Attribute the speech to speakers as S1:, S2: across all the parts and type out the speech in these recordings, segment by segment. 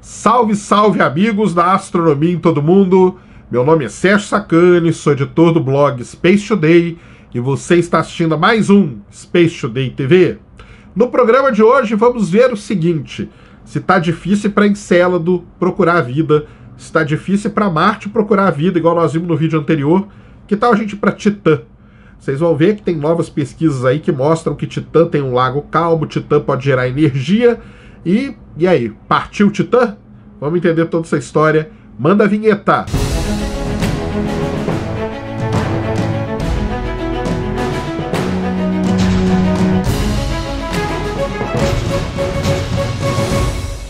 S1: Salve, salve amigos da astronomia em todo mundo. Meu nome é Sérgio Sacani, sou editor do blog Space Today e você está assistindo a mais um Space Today TV. No programa de hoje vamos ver o seguinte: se tá difícil para Encélado procurar vida, se tá difícil para Marte procurar vida, igual nós vimos no vídeo anterior, que tal a gente para Titã? Vocês vão ver que tem novas pesquisas aí que mostram que Titã tem um lago calmo, Titã pode gerar energia e, e aí, partiu o Titã? Vamos entender toda essa história. Manda a vinheta!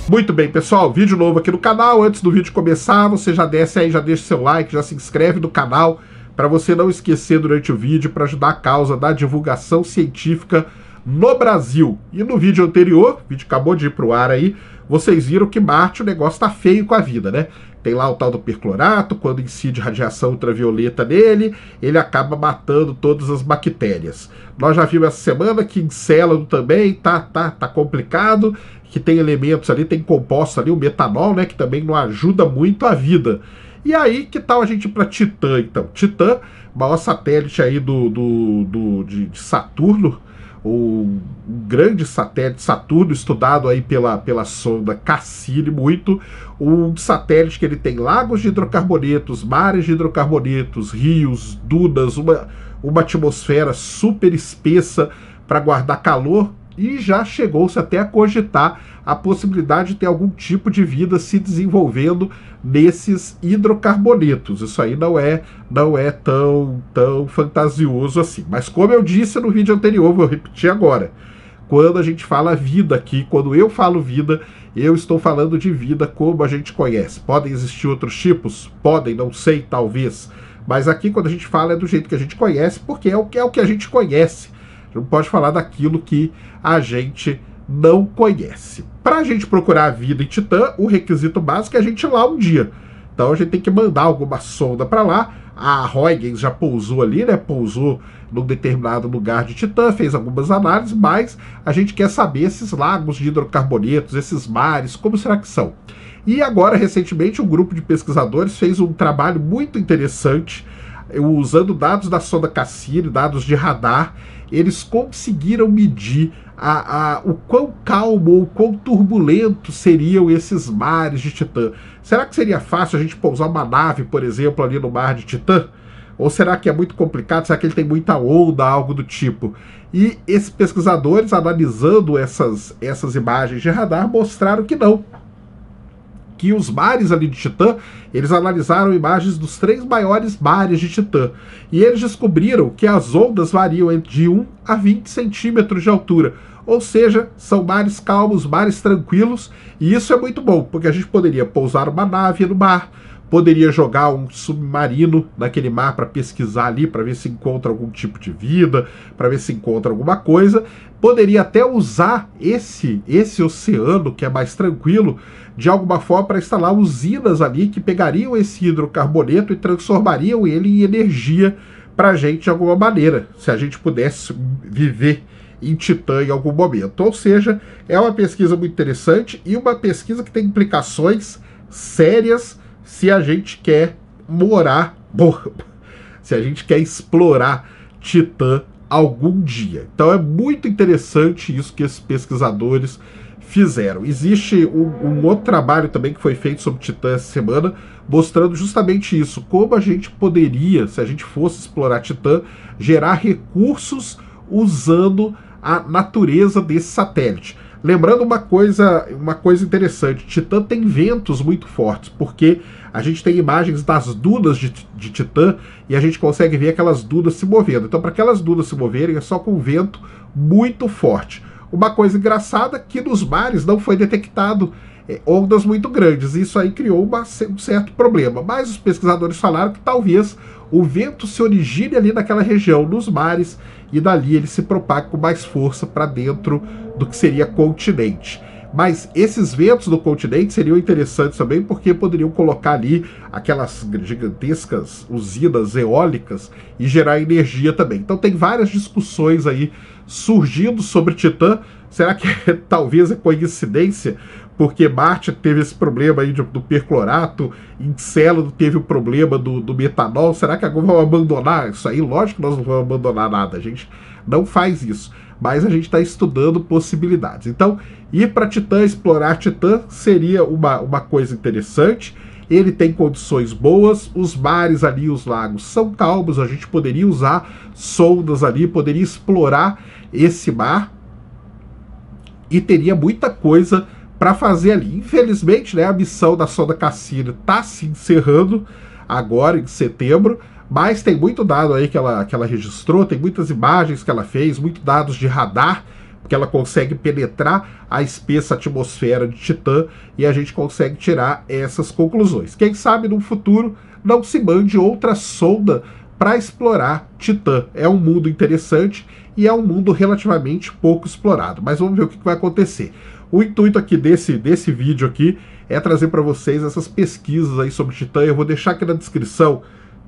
S1: Muito bem, pessoal, vídeo novo aqui no canal. Antes do vídeo começar, você já desce aí, já deixa seu like, já se inscreve no canal para você não esquecer durante o vídeo para ajudar a causa da divulgação científica no Brasil. E no vídeo anterior, o vídeo acabou de ir pro ar aí, vocês viram que Marte o negócio tá feio com a vida, né? Tem lá o tal do perclorato, quando incide radiação ultravioleta nele, ele acaba matando todas as bactérias. Nós já vimos essa semana que encélado também tá, tá, tá complicado, que tem elementos ali, tem composto ali, o metanol, né, que também não ajuda muito a vida. E aí, que tal a gente ir para Titã, então? Titã, maior satélite aí do, do, do de, de Saturno, o grande satélite Saturno, estudado aí pela, pela sonda Cassini muito, um satélite que ele tem lagos de hidrocarbonetos, mares de hidrocarbonetos, rios, dunas, uma, uma atmosfera super espessa para guardar calor e já chegou-se até a cogitar a possibilidade de ter algum tipo de vida se desenvolvendo nesses hidrocarbonetos. Isso aí não é não é tão tão fantasioso assim. Mas como eu disse no vídeo anterior, vou repetir agora. Quando a gente fala vida aqui, quando eu falo vida, eu estou falando de vida como a gente conhece. Podem existir outros tipos? Podem, não sei, talvez. Mas aqui quando a gente fala é do jeito que a gente conhece, porque é o que, é o que a gente conhece. A gente não pode falar daquilo que a gente não conhece. Para a gente procurar a vida em Titã, o requisito básico é a gente ir lá um dia. Então a gente tem que mandar alguma sonda para lá. A Huygens já pousou ali, né? Pousou num determinado lugar de Titã, fez algumas análises, mas a gente quer saber esses lagos de hidrocarbonetos, esses mares, como será que são? E agora, recentemente, um grupo de pesquisadores fez um trabalho muito interessante usando dados da sonda Cassini, dados de radar, eles conseguiram medir a, a, o quão calmo ou quão turbulento seriam esses mares de Titã. Será que seria fácil a gente pousar uma nave, por exemplo, ali no mar de Titã? Ou será que é muito complicado? Será que ele tem muita onda, algo do tipo? E esses pesquisadores, analisando essas, essas imagens de radar, mostraram que não que os bares ali de Titã, eles analisaram imagens dos três maiores bares de Titã. E eles descobriram que as ondas variam de 1 a 20 centímetros de altura. Ou seja, são mares calmos, mares tranquilos, e isso é muito bom, porque a gente poderia pousar uma nave no mar, poderia jogar um submarino naquele mar para pesquisar ali, para ver se encontra algum tipo de vida, para ver se encontra alguma coisa. Poderia até usar esse esse oceano que é mais tranquilo de alguma forma para instalar usinas ali que pegariam esse hidrocarboneto e transformariam ele em energia para a gente de alguma maneira, se a gente pudesse viver em Titã em algum momento. Ou seja, é uma pesquisa muito interessante e uma pesquisa que tem implicações sérias se a gente quer morar, se a gente quer explorar Titã algum dia. Então é muito interessante isso que esses pesquisadores fizeram. Existe um, um, outro trabalho também que foi feito sobre Titã essa semana, mostrando justamente isso, como a gente poderia, se a gente fosse explorar Titã, gerar recursos usando a natureza desse satélite. Lembrando uma coisa, uma coisa interessante, Titã tem ventos muito fortes, porque a gente tem imagens das dunas de, de Titã e a gente consegue ver aquelas dunas se movendo. Então, para aquelas dunas se moverem, é só com vento muito forte. Uma coisa engraçada é que nos mares não foi detectado é, ondas muito grandes. Isso aí criou um certo problema. Mas os pesquisadores falaram que talvez o vento se origine ali naquela região, nos mares, e dali ele se propaga com mais força para dentro do que seria continente. Mas esses ventos do continente seriam interessantes também porque poderiam colocar ali aquelas gigantescas usinas eólicas e gerar energia também. Então tem várias discussões aí surgindo sobre Titã, Será que é, talvez é coincidência? Porque Marte teve esse problema aí de, do perclorato, Encélado teve o problema do, do metanol. Será que agora vão abandonar isso aí? Lógico que nós não vamos abandonar nada, a gente não faz isso. Mas a gente está estudando possibilidades. Então, ir para Titã, explorar Titã, seria uma, uma coisa interessante ele tem condições boas, os mares ali, os lagos são calmos, a gente poderia usar sondas ali, poderia explorar esse mar, e teria muita coisa para fazer ali. Infelizmente, né, a missão da Sonda Cassini está se encerrando agora em setembro, mas tem muito dado aí que ela, que ela registrou, tem muitas imagens que ela fez, muitos dados de radar, porque ela consegue penetrar a espessa atmosfera de Titã e a gente consegue tirar essas conclusões. Quem sabe no futuro não se mande outra sonda para explorar Titã. É um mundo interessante e é um mundo relativamente pouco explorado, mas vamos ver o que vai acontecer. O intuito aqui desse, desse vídeo aqui é trazer para vocês essas pesquisas aí sobre Titã. Eu vou deixar aqui na descrição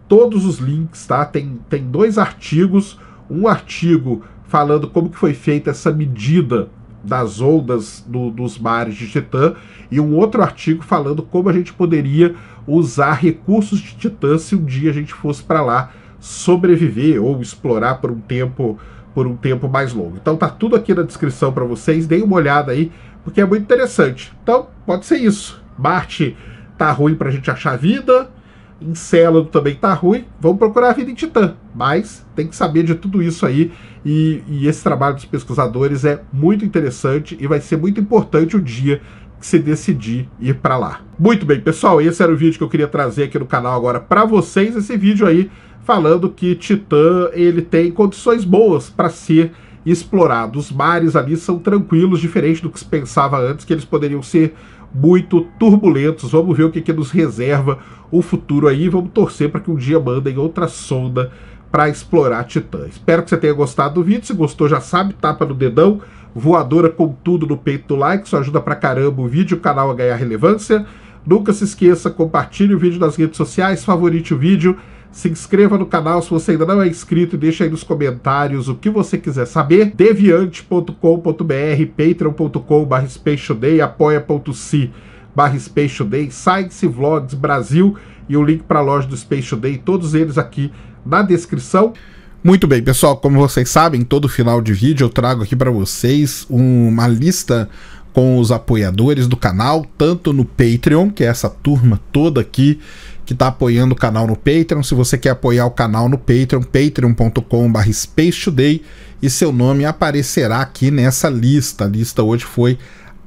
S1: todos os links, tá? Tem, tem dois artigos, um artigo falando como que foi feita essa medida das ondas do, dos mares de Titã e um outro artigo falando como a gente poderia usar recursos de Titã se um dia a gente fosse para lá sobreviver ou explorar por um tempo por um tempo mais longo. Então tá tudo aqui na descrição para vocês, deem uma olhada aí, porque é muito interessante. Então, pode ser isso. Marte tá ruim pra gente achar vida, Encélado também tá ruim, vamos procurar a vida em Titã, mas tem que saber de tudo isso aí, e, e esse trabalho dos pesquisadores é muito interessante e vai ser muito importante o dia se decidir ir para lá. Muito bem, pessoal, esse era o vídeo que eu queria trazer aqui no canal agora para vocês, esse vídeo aí falando que Titã, ele tem condições boas para ser explorado. Os mares ali são tranquilos, diferente do que se pensava antes, que eles poderiam ser muito turbulentos. Vamos ver o que, que nos reserva o futuro aí. Vamos torcer para que um dia mandem outra sonda para explorar Titã. Espero que você tenha gostado do vídeo. Se gostou, já sabe, tapa no dedão voadora com tudo no peito do like, isso ajuda pra caramba o vídeo, o canal a ganhar relevância. Nunca se esqueça, compartilhe o vídeo nas redes sociais, favorite o vídeo, se inscreva no canal se você ainda não é inscrito e deixa aí nos comentários o que você quiser saber. Deviante.com.br, patreon.com.br, spacetoday, apoia.se barra Space Day, sites e vlogs Brasil e o link para a loja do Space Day, todos eles aqui na descrição. Muito bem, pessoal, como vocês sabem, todo final de vídeo eu trago aqui para vocês uma lista com os apoiadores do canal, tanto no Patreon, que é essa turma toda aqui que está apoiando o canal no Patreon. Se você quer apoiar o canal no Patreon, patreon.com.br Space Today e seu nome aparecerá aqui nessa lista. A lista hoje foi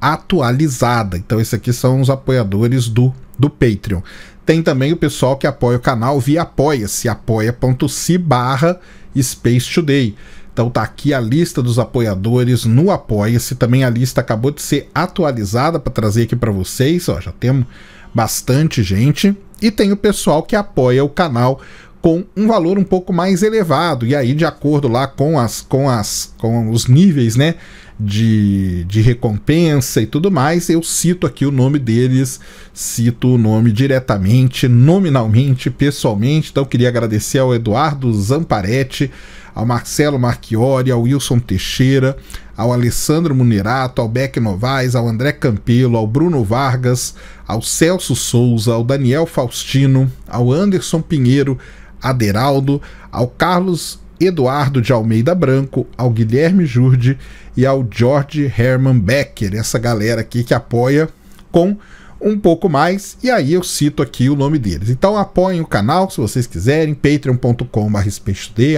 S1: atualizada. Então, esses aqui são os apoiadores do, do Patreon. Tem também o pessoal que apoia o canal via apoia-se, apoia.se barra Space Today. Então tá aqui a lista dos apoiadores no Apoia-se. Também a lista acabou de ser atualizada para trazer aqui para vocês. Ó, já temos bastante gente. E tem o pessoal que apoia o canal com um valor um pouco mais elevado. E aí, de acordo lá com, as, com, as, com os níveis né, de, de recompensa e tudo mais, eu cito aqui o nome deles, cito o nome diretamente, nominalmente, pessoalmente. Então, queria agradecer ao Eduardo Zamparetti ao Marcelo Marchiori, ao Wilson Teixeira, ao Alessandro Munerato, ao Beck Novaes, ao André Campelo, ao Bruno Vargas, ao Celso Souza, ao Daniel Faustino, ao Anderson Pinheiro, Aderaldo, ao Carlos Eduardo de Almeida Branco, ao Guilherme Jurde e ao George Herman Becker, essa galera aqui que apoia com um pouco mais e aí eu cito aqui o nome deles. Então apoiem o canal se vocês quiserem, patreoncom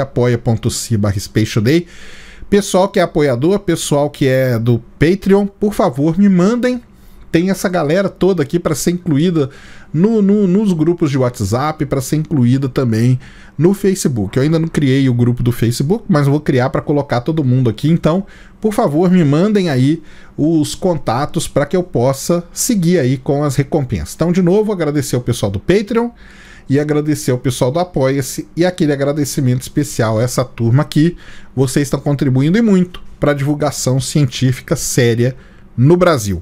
S1: apoia.se.br. Pessoal que é apoiador, pessoal que é do Patreon, por favor, me mandem tem essa galera toda aqui para ser incluída no, no, nos grupos de WhatsApp, para ser incluída também no Facebook. Eu ainda não criei o grupo do Facebook, mas vou criar para colocar todo mundo aqui. Então, por favor, me mandem aí os contatos para que eu possa seguir aí com as recompensas. Então, de novo, agradecer ao pessoal do Patreon e agradecer ao pessoal do Apoia-se e aquele agradecimento especial a essa turma aqui. Vocês estão contribuindo e muito para a divulgação científica séria no Brasil.